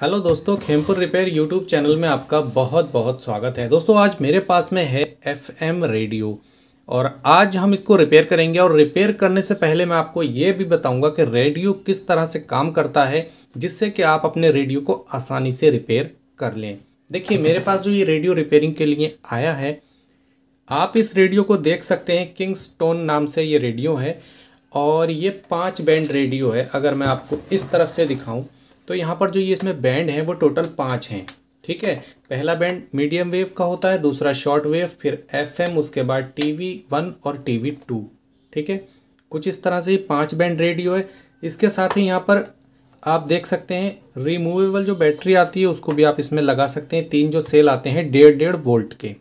hello दोस्तों Khempur repair YouTube channel में आपका बहुत बहुत स्वागत है दोस्तों आज मेरे पास में है एफएम रेडियो और आज हम इसको रिपेयर करेंगे और रिपेयर करने से पहले मैं आपको ये भी बताऊंगा कि रेडियो किस तरह से काम करता है जिससे कि आप अपने रेडियो को आसानी से रिपेयर कर लें देखिए मेरे पास जो ये रेडियो रिपेयरिंग के लिए आया है आप इस रेडियो को देख सकते हैं स्टोन नाम से ये रेडियो है और ये पाँच बैंड रेडियो है अगर मैं आपको इस तरफ से दिखाऊँ तो यहाँ पर जो ये इसमें बैंड हैं वो टोटल पाँच हैं ठीक है पहला बैंड मीडियम वेव का होता है दूसरा शॉर्ट वेव फिर एफएम उसके बाद टीवी वन और टीवी टू ठीक है कुछ इस तरह से ये पाँच बैंड रेडियो है इसके साथ ही यहाँ पर आप देख सकते हैं रिमूवेबल जो बैटरी आती है उसको भी आप इसमें लगा सकते हैं तीन जो सेल आते हैं डेढ़ डेढ़ वोल्ट के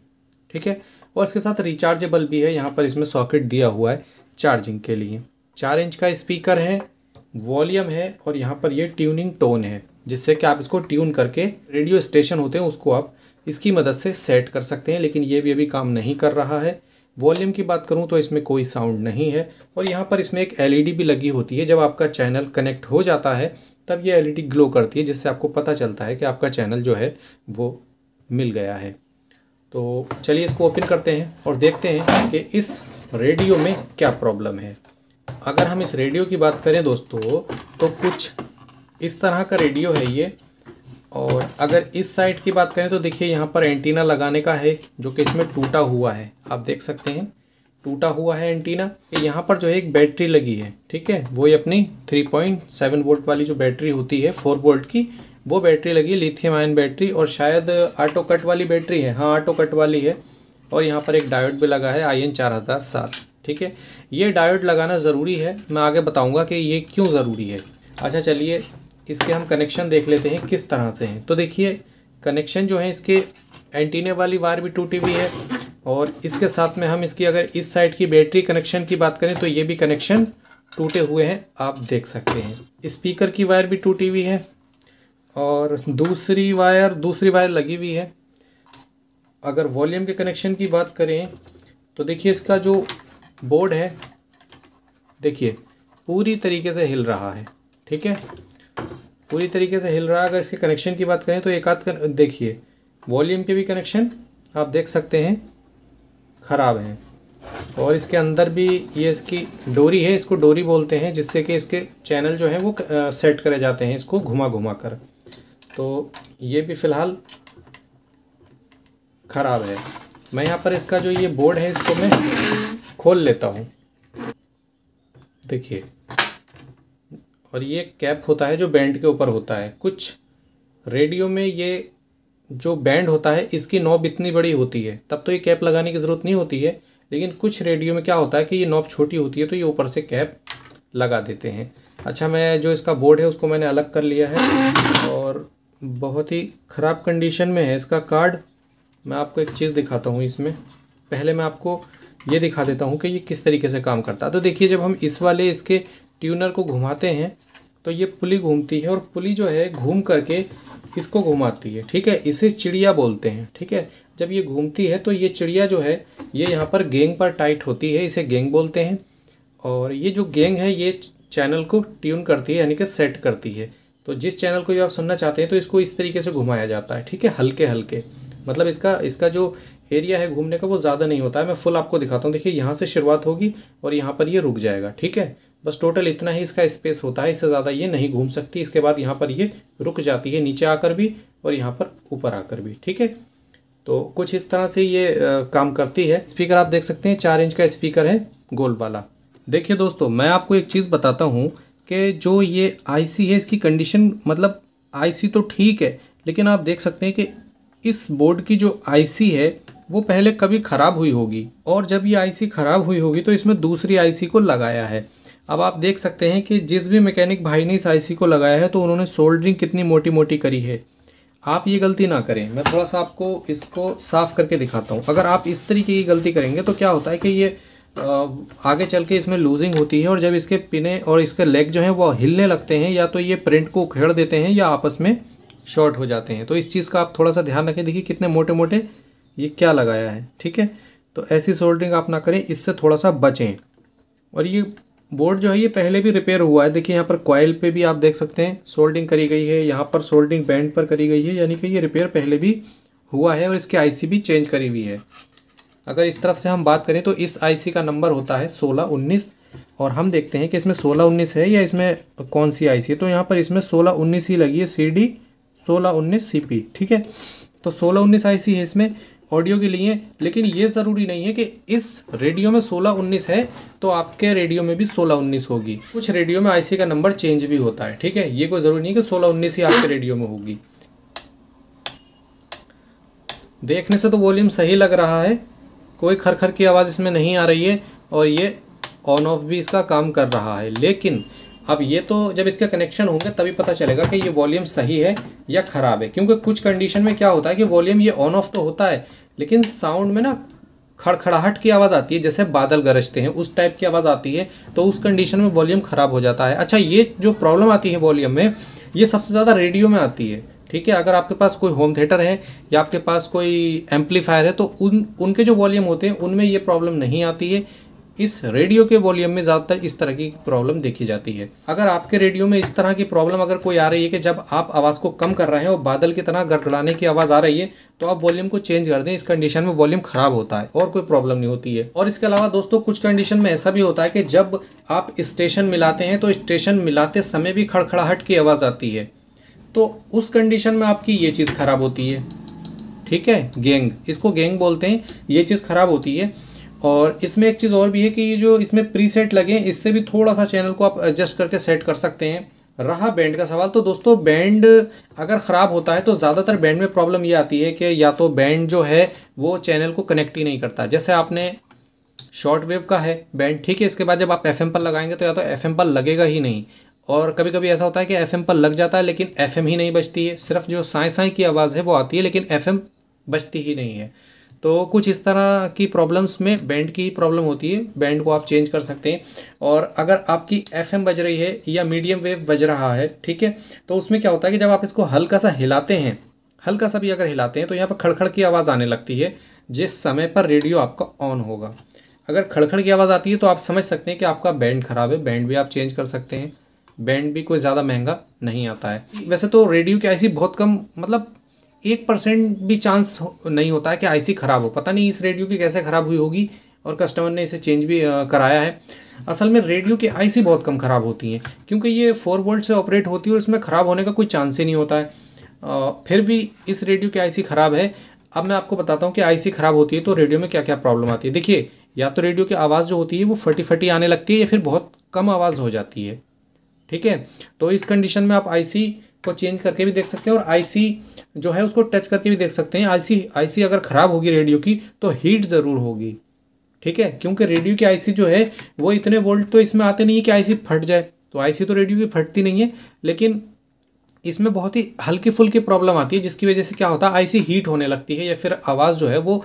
ठीक है और इसके साथ रिचार्जेबल भी है यहाँ पर इसमें सॉकेट दिया हुआ है चार्जिंग के लिए चार इंच का स्पीकर है वॉल्यूम है और यहाँ पर ये ट्यूनिंग टोन है जिससे कि आप इसको ट्यून करके रेडियो स्टेशन होते हैं उसको आप इसकी मदद से सेट कर सकते हैं लेकिन ये भी अभी काम नहीं कर रहा है वॉल्यूम की बात करूँ तो इसमें कोई साउंड नहीं है और यहाँ पर इसमें एक एल भी लगी होती है जब आपका चैनल कनेक्ट हो जाता है तब ये एल ग्लो करती है जिससे आपको पता चलता है कि आपका चैनल जो है वो मिल गया है तो चलिए इसको ओपन करते हैं और देखते हैं कि इस रेडियो में क्या प्रॉब्लम है अगर हम इस रेडियो की बात करें दोस्तों तो कुछ इस तरह का रेडियो है ये और अगर इस साइड की बात करें तो देखिए यहाँ पर एंटीना लगाने का है जो कि इसमें टूटा हुआ है आप देख सकते हैं टूटा हुआ है एंटीना यहाँ पर जो है एक बैटरी लगी है ठीक है वो ही अपनी 3.7 वोल्ट वाली जो बैटरी होती है 4 वोल्ट की वो बैटरी लगी लिथियम आयन बैटरी और शायद ऑटो कट वाली बैटरी है हाँ ऑटो कट वाली है और यहाँ पर एक डायोड भी लगा है आई एन चार हज़ार सात ठीक है ये डायोड लगाना ज़रूरी है मैं आगे बताऊँगा कि ये क्यों ज़रूरी है अच्छा चलिए इसके हम कनेक्शन देख लेते हैं किस तरह से हैं तो देखिए कनेक्शन जो है इसके एंटीने वाली वायर भी टूटी हुई है और इसके साथ में हम इसकी अगर इस साइड की बैटरी कनेक्शन की बात करें तो ये भी कनेक्शन टूटे हुए हैं आप देख सकते हैं इस्पीकर की वायर भी टूटी हुई है और दूसरी वायर दूसरी वायर लगी हुई है अगर वॉल्यूम के कनेक्शन की बात करें तो देखिए इसका जो बोर्ड है देखिए पूरी तरीके से हिल रहा है ठीक है पूरी तरीके से हिल रहा है अगर इसके कनेक्शन की बात करें तो एक आध देखिए वॉल्यूम के भी कनेक्शन आप देख सकते हैं ख़राब हैं और इसके अंदर भी ये इसकी डोरी है इसको डोरी बोलते हैं जिससे कि इसके चैनल जो हैं वो सेट करे जाते हैं इसको घुमा घुमा कर तो ये भी फ़िलहाल ख़राब है मैं यहाँ पर इसका जो ये बोर्ड है इसको मैं खोल लेता हूँ देखिए और ये कैप होता है जो बैंड के ऊपर होता है कुछ रेडियो में ये जो बैंड होता है इसकी नॉब इतनी बड़ी होती है तब तो ये कैप लगाने की ज़रूरत नहीं होती है लेकिन कुछ रेडियो में क्या होता है कि ये नॉब छोटी होती है तो ये ऊपर से कैप लगा देते हैं अच्छा मैं जो इसका बोर्ड है उसको मैंने अलग कर लिया है और बहुत ही ख़राब कंडीशन में है इसका कार्ड मैं आपको एक चीज़ दिखाता हूँ इसमें पहले मैं आपको ये दिखा देता हूँ कि ये किस तरीके से काम करता है तो देखिए जब हम इस वाले इसके ट्यूनर को घुमाते हैं तो ये पुली घूमती है और पुली जो है घूम करके इसको घुमाती है ठीक है इसे चिड़िया बोलते हैं ठीक है जब ये घूमती है तो ये चिड़िया जो है ये यहाँ पर गेंग पर टाइट होती है इसे गेंग बोलते हैं और ये जो गेंग है ये चैनल को ट्यून करती है यानी कि सेट करती है तो जिस चैनल को ये आप सुनना चाहते हैं तो इसको इस तरीके से घुमाया जाता है ठीक है हल्के हल्के मतलब इसका इसका जो एरिया है घूमने का वो ज़्यादा नहीं होता है मैं फुल आपको दिखाता हूँ देखिए यहाँ से शुरुआत होगी और यहाँ पर ये रुक जाएगा ठीक है बस टोटल इतना ही इसका स्पेस होता है इससे ज़्यादा ये नहीं घूम सकती इसके बाद यहाँ पर ये रुक जाती है नीचे आकर भी और यहाँ पर ऊपर आकर भी ठीक है तो कुछ इस तरह से ये आ, काम करती है स्पीकर आप देख सकते हैं चार इंच का स्पीकर है गोल वाला देखिए दोस्तों मैं आपको एक चीज़ बताता हूँ कि जो ये आई है इसकी कंडीशन मतलब आई तो ठीक है लेकिन आप देख सकते हैं कि इस बोर्ड की जो आई है वो पहले कभी ख़राब हुई होगी और जब ये आईसी ख़राब हुई होगी तो इसमें दूसरी आईसी को लगाया है अब आप देख सकते हैं कि जिस भी मैकेनिक भाई ने इस आईसी को लगाया है तो उन्होंने सोल्डरिंग कितनी मोटी मोटी करी है आप ये गलती ना करें मैं थोड़ा सा आपको इसको साफ़ करके दिखाता हूँ अगर आप इस तरीके की गलती करेंगे तो क्या होता है कि ये आगे चल के इसमें लूजिंग होती है और जब इसके पिने और इसके लेग जो हैं वो हिलने लगते हैं या तो ये प्रिंट को उखेड़ देते हैं या आपस में शॉर्ट हो जाते हैं तो इस चीज़ का आप थोड़ा सा ध्यान रखें देखिए कितने मोटे मोटे ये क्या लगाया है ठीक है तो ऐसी सोल्डरिंग आप ना करें इससे थोड़ा सा बचें और ये बोर्ड जो है ये पहले भी रिपेयर हुआ है देखिए यहाँ पर कॉयल पे भी आप देख सकते हैं सोल्डिंग करी गई है यहाँ पर सोल्डिंग बैंड पर करी गई है यानी कि ये रिपेयर पहले भी हुआ है और इसकी आईसी भी चेंज करी हुई है अगर इस तरफ से हम बात करें तो इस आईसी का नंबर होता है सोलह उन्नीस और हम देखते हैं कि इसमें सोलह उन्नीस है या इसमें कौन सी आई है तो यहाँ पर इसमें सोलह उन्नीस ही लगी है सी डी सोलह उन्नीस सी पी ठीक है तो सोलह उन्नीस आईसी है इसमें ऑडियो के लिए लेकिन ये ज़रूरी नहीं है कि इस रेडियो में सोलह उन्नीस है तो आपके रेडियो में भी सोलह उन्नीस होगी कुछ रेडियो में आईसी का नंबर चेंज भी होता है ठीक है ये कोई ज़रूरी नहीं कि सोलह उन्नीस ही आपके रेडियो में होगी देखने से तो वॉल्यूम सही लग रहा है कोई खर खर की आवाज़ इसमें नहीं आ रही है और ये ऑन ऑफ भी इसका काम कर रहा है लेकिन अब ये तो जब इसके कनेक्शन होंगे तभी पता चलेगा कि ये वॉल्यूम सही है या ख़राब है क्योंकि कुछ कंडीशन में क्या होता है कि वॉल्यूम ये ऑन ऑफ तो होता है लेकिन साउंड में ना खड़खड़ाहट की आवाज़ आती है जैसे बादल गरजते हैं उस टाइप की आवाज़ आती है तो उस कंडीशन में वॉल्यूम ख़राब हो जाता है अच्छा ये जो प्रॉब्लम आती है वॉल्यूम में ये सबसे ज़्यादा रेडियो में आती है ठीक है अगर आपके पास कोई होम थिएटर है या आपके पास कोई एम्पलीफायर है तो उन उनके जो वॉल्यूम होते हैं उनमें ये प्रॉब्लम नहीं आती है इस रेडियो के वॉल्यूम में ज़्यादातर इस तरह की प्रॉब्लम देखी जाती है अगर आपके रेडियो में इस तरह की प्रॉब्लम अगर कोई आ रही है कि जब आप आवाज़ को कम कर रहे हैं और बादल की तरह गड़गड़ाने की आवाज़ आ रही है तो आप वॉल्यूम को चेंज कर दें इस कंडीशन में वॉल्यूम ख़राब होता है और कोई प्रॉब्लम नहीं होती है और इसके अलावा दोस्तों कुछ कंडीशन में ऐसा भी होता है कि जब आप स्टेशन मिलाते हैं तो स्टेशन मिलाते समय भी खड़खड़ाहट की आवाज़ आती है तो उस कंडीशन में आपकी ये चीज़ ख़राब होती है ठीक है गेंग इसको गेंग बोलते हैं ये चीज़ ख़राब होती है और इसमें एक चीज़ और भी है कि ये जो इसमें प्री सेट हैं इससे भी थोड़ा सा चैनल को आप एडजस्ट करके सेट कर सकते हैं रहा बैंड का सवाल तो दोस्तों बैंड अगर ख़राब होता है तो ज़्यादातर बैंड में प्रॉब्लम ये आती है कि या तो बैंड जो है वो चैनल को कनेक्ट ही नहीं करता जैसे आपने शॉर्ट वेव का है बैंड ठीक है इसके बाद जब आप एफ पर लगाएंगे तो या तो एफ पर लगेगा ही नहीं और कभी कभी ऐसा होता है कि एफ पर लग जाता है लेकिन एफ ही नहीं बजती है सिर्फ जो साए साए की आवाज़ है वो आती है लेकिन एफ बजती ही नहीं है तो कुछ इस तरह की प्रॉब्लम्स में बैंड की प्रॉब्लम होती है बैंड को आप चेंज कर सकते हैं और अगर आपकी एफ बज रही है या मीडियम वेव बज रहा है ठीक है तो उसमें क्या होता है कि जब आप इसको हल्का सा हिलाते हैं हल्का सा भी अगर हिलाते हैं तो यहाँ पर खड़खड़ की आवाज़ आने लगती है जिस समय पर रेडियो आपका ऑन होगा अगर खड़खड़ की आवाज़ आती है तो आप समझ सकते हैं कि आपका बैंड ख़राब है बैंड भी आप चेंज कर सकते हैं बैंड भी कोई ज़्यादा महंगा नहीं आता है वैसे तो रेडियो की ऐसी बहुत कम मतलब एक परसेंट भी चांस नहीं होता है कि आईसी ख़राब हो पता नहीं इस रेडियो की कैसे ख़राब हुई होगी और कस्टमर ने इसे चेंज भी कराया है असल में रेडियो की आईसी बहुत कम ख़राब होती हैं क्योंकि ये फोर वोल्ट से ऑपरेट होती है और इसमें ख़राब होने का कोई चांस ही नहीं होता है फिर भी इस रेडियो की आईसी ख़राब है अब मैं आपको बताता हूँ कि आईसी ख़राब होती है तो रेडियो में क्या क्या प्रॉब्लम आती है देखिए या तो रेडियो की आवाज़ जो होती है वो फटी फटी आने लगती है या फिर बहुत कम आवाज़ हो जाती है ठीक है तो इस कंडीशन में आप आईसी को चेंज करके भी देख सकते हैं और आईसी जो है उसको टच करके भी देख सकते हैं आईसी आईसी अगर ख़राब होगी रेडियो की तो हीट ज़रूर होगी ठीक है क्योंकि रेडियो की आईसी जो है वो इतने वोल्ट तो इसमें आते नहीं है कि आईसी फट जाए तो आईसी तो रेडियो की फटती नहीं है लेकिन इसमें बहुत ही हल्की फुल्की प्रॉब्लम आती है जिसकी वजह से क्या होता है आईसी हीट होने लगती है या फिर आवाज़ जो है वो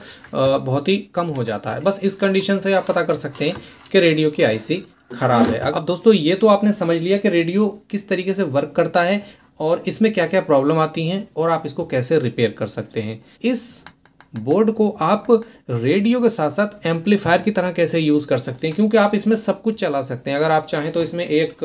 बहुत ही कम हो जाता है बस इस कंडीशन से आप पता कर सकते हैं कि रेडियो की आईसी ख़राब है अब दोस्तों ये तो आपने समझ लिया कि रेडियो किस तरीके से वर्क करता है और इसमें क्या क्या प्रॉब्लम आती हैं और आप इसको कैसे रिपेयर कर सकते हैं इस बोर्ड को आप रेडियो के साथ साथ एम्पलीफायर की तरह कैसे यूज़ कर सकते हैं क्योंकि आप इसमें सब कुछ चला सकते हैं अगर आप चाहें तो इसमें एक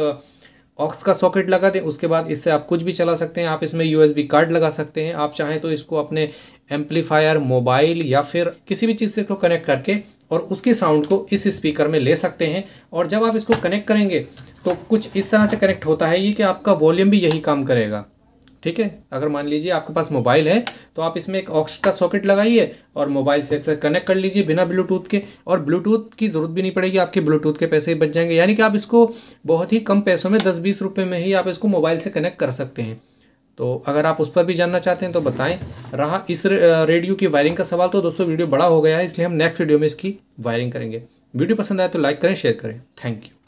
ऑक्स uh, का सॉकेट लगा दें उसके बाद इससे आप कुछ भी चला सकते हैं आप इसमें यू कार्ड लगा सकते हैं आप चाहें तो इसको अपने एम्पलीफायर मोबाइल या फिर किसी भी चीज़ से इसको कनेक्ट करके और उसकी साउंड को इस स्पीकर में ले सकते हैं और जब आप इसको कनेक्ट करेंगे तो कुछ इस तरह से कनेक्ट होता है ये कि आपका वॉल्यूम भी यही काम करेगा ठीक है अगर मान लीजिए आपके पास मोबाइल है तो आप इसमें एक ऑक्स का सॉकेट लगाइए और मोबाइल से कनेक्ट कर लीजिए बिना ब्लूटूथ के और ब्लूटूथ की ज़रूरत भी नहीं पड़ेगी आपके ब्लूटूथ के पैसे ही बच जाएंगे यानी कि आप इसको बहुत ही कम पैसों में दस बीस रुपये में ही आप इसको मोबाइल से कनेक्ट कर सकते हैं तो अगर आप उस पर भी जानना चाहते हैं तो बताएं रहा इस रेडियो की वायरिंग का सवाल तो दोस्तों वीडियो बड़ा हो गया है इसलिए हम नेक्स्ट वीडियो में इसकी वायरिंग करेंगे वीडियो पसंद आए तो लाइक करें शेयर करें थैंक यू